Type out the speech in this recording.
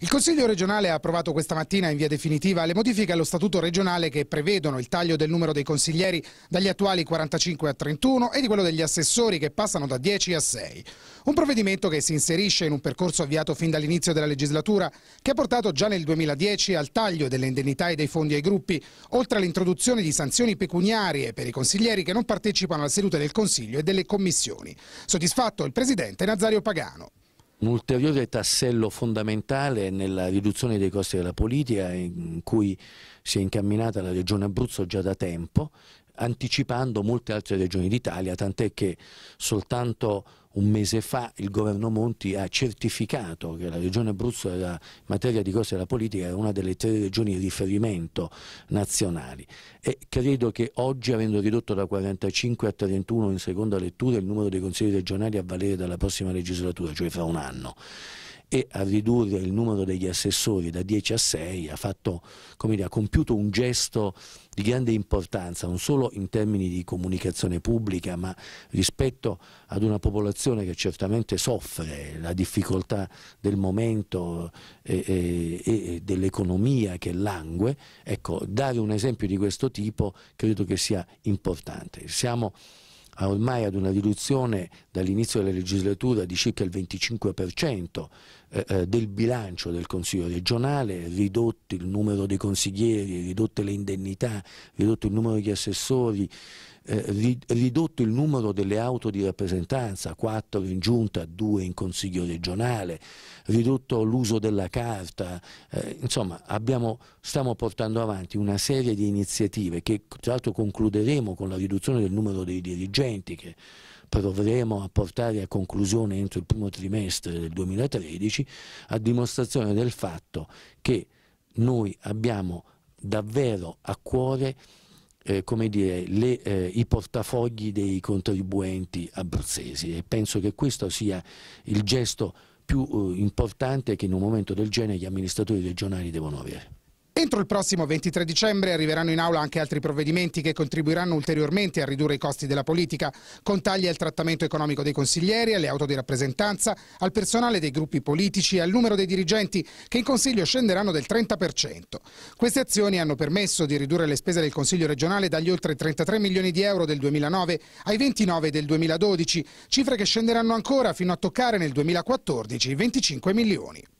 Il Consiglio regionale ha approvato questa mattina in via definitiva le modifiche allo Statuto regionale che prevedono il taglio del numero dei consiglieri dagli attuali 45 a 31 e di quello degli assessori che passano da 10 a 6. Un provvedimento che si inserisce in un percorso avviato fin dall'inizio della legislatura che ha portato già nel 2010 al taglio delle indennità e dei fondi ai gruppi, oltre all'introduzione di sanzioni pecuniarie per i consiglieri che non partecipano alle sedute del Consiglio e delle commissioni. Soddisfatto il Presidente Nazario Pagano. Un ulteriore tassello fondamentale nella riduzione dei costi della politica in cui si è incamminata la Regione Abruzzo già da tempo anticipando molte altre regioni d'Italia, tant'è che soltanto un mese fa il governo Monti ha certificato che la regione Abruzzo era, in materia di cose della politica era una delle tre regioni di riferimento nazionali e credo che oggi avendo ridotto da 45 a 31 in seconda lettura il numero dei consigli regionali a valere dalla prossima legislatura, cioè fra un anno e a ridurre il numero degli assessori da 10 a 6 ha, fatto, dire, ha compiuto un gesto di grande importanza non solo in termini di comunicazione pubblica ma rispetto ad una popolazione che certamente soffre la difficoltà del momento e, eh, e, eh, e dell'economia che langue, ecco, dare un esempio di questo tipo credo che sia importante. Siamo ormai ad una riduzione dall'inizio della legislatura di circa il 25% eh, eh, del bilancio del Consiglio regionale, ridotto il numero dei consiglieri, ridotte le indennità, ridotto il numero degli assessori, eh, ridotto il numero delle auto di rappresentanza, 4 in giunta, 2 in consiglio regionale, ridotto l'uso della carta, eh, insomma abbiamo, stiamo portando avanti una serie di iniziative che tra l'altro concluderemo con la riduzione del numero dei dirigenti che proveremo a portare a conclusione entro il primo trimestre del 2013, a dimostrazione del fatto che noi abbiamo davvero a cuore eh, come dire, le, eh, i portafogli dei contribuenti abruzzesi e penso che questo sia il gesto più eh, importante che in un momento del genere gli amministratori regionali devono avere. Entro il prossimo 23 dicembre arriveranno in aula anche altri provvedimenti che contribuiranno ulteriormente a ridurre i costi della politica, con tagli al trattamento economico dei consiglieri, alle auto di rappresentanza, al personale dei gruppi politici e al numero dei dirigenti che in Consiglio scenderanno del 30%. Queste azioni hanno permesso di ridurre le spese del Consiglio regionale dagli oltre 33 milioni di euro del 2009 ai 29 del 2012, cifre che scenderanno ancora fino a toccare nel 2014 i 25 milioni.